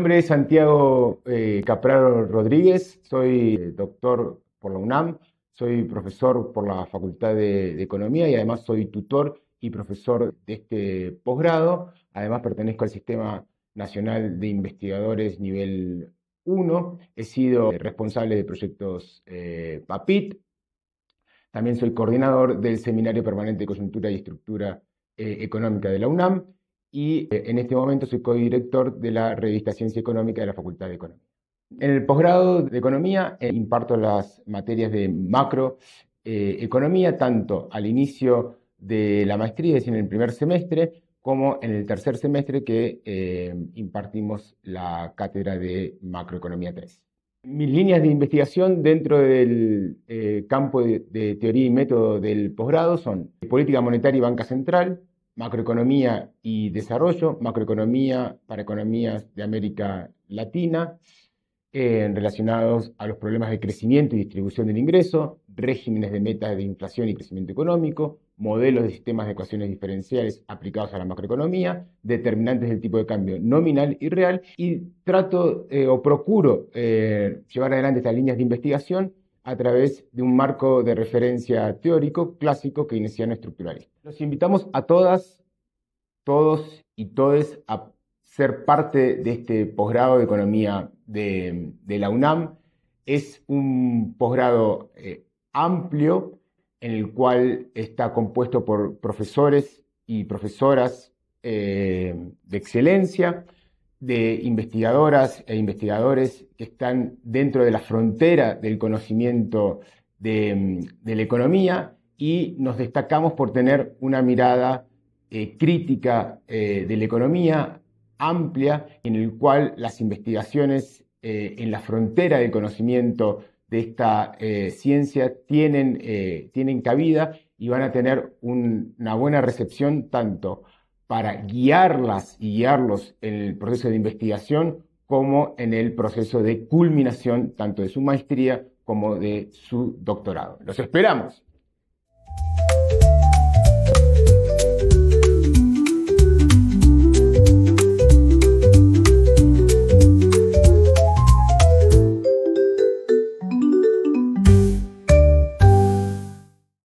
nombre es Santiago eh, Capraro Rodríguez, soy eh, doctor por la UNAM, soy profesor por la Facultad de, Economía y además soy tutor y profesor de este posgrado. Además pertenezco al Sistema Nacional de Investigadores Nivel 1. He sido responsable de proyectos eh, PAPIT. También soy coordinador del Seminario Permanente de Coyuntura y Estructura Económica de la UNAM y eh, en este momento soy codirector de la revista Ciencia Económica de la Facultad de Economía. En el posgrado de Economía eh, imparto las materias de macroeconomía, eh, tanto al inicio de la maestría, es decir, en el primer semestre, como en el tercer semestre que impartimos la cátedra de macroeconomía 3. Mis líneas de investigación dentro del campo de teoría y método del posgrado son política monetaria y banca central, macroeconomía y desarrollo, macroeconomía para economías de América Latina, eh, relacionados a los problemas de crecimiento y distribución del ingreso, regímenes de metas de inflación y crecimiento económico, modelos de sistemas de ecuaciones diferenciales aplicados a la macroeconomía, determinantes del tipo de cambio nominal y real, y trato eh, o procuro eh, llevar adelante estas líneas de investigación a través de un marco de referencia teórico clásico que keynesiano estructuralista. Los invitamos a todas, todos y todes a ser parte de este posgrado de economía de, la UNAM. Es un posgrado eh, amplio en el cual está compuesto por profesores y profesoras eh, de excelencia, de investigadoras e investigadores que están dentro de la frontera del conocimiento de, mm, la economía y nos destacamos por tener una mirada eh, crítica eh, de la economía amplia en el cual las investigaciones eh, en la frontera del conocimiento de esta ciencia tienen, tienen cabida y van a tener una buena recepción tanto para guiarlas y guiarlos en el proceso de investigación como en el proceso de culminación tanto de su maestría como de su doctorado. Los esperamos.